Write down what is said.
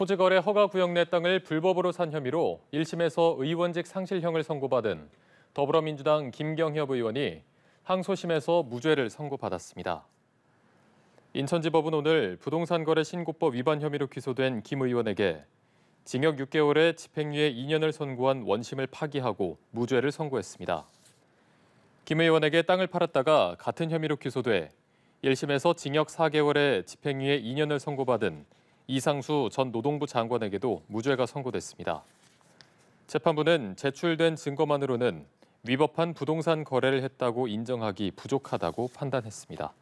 토지거래 허가 구역 내 땅을 불법으로 산 혐의로 1심에서 의원직 상실형을 선고받은 더불어민주당 김경협 의원이 항소심에서 무죄를 선고받았습니다. 인천지법은 오늘 부동산거래 신고법 위반 혐의로 기소된 김 의원에게 징역 6개월에 집행유예 2년을 선고한 원심을 파기하고 무죄를 선고했습니다. 김 의원에게 땅을 팔았다가 같은 혐의로 기소돼 1심에서 징역 4개월에 집행유예 2년을 선고받은 이상수 전 노동부 장관에게도 무죄가 선고됐습니다. 재판부는 제출된 증거만으로는 위법한 부동산 거래를 했다고 인정하기 부족하다고 판단했습니다.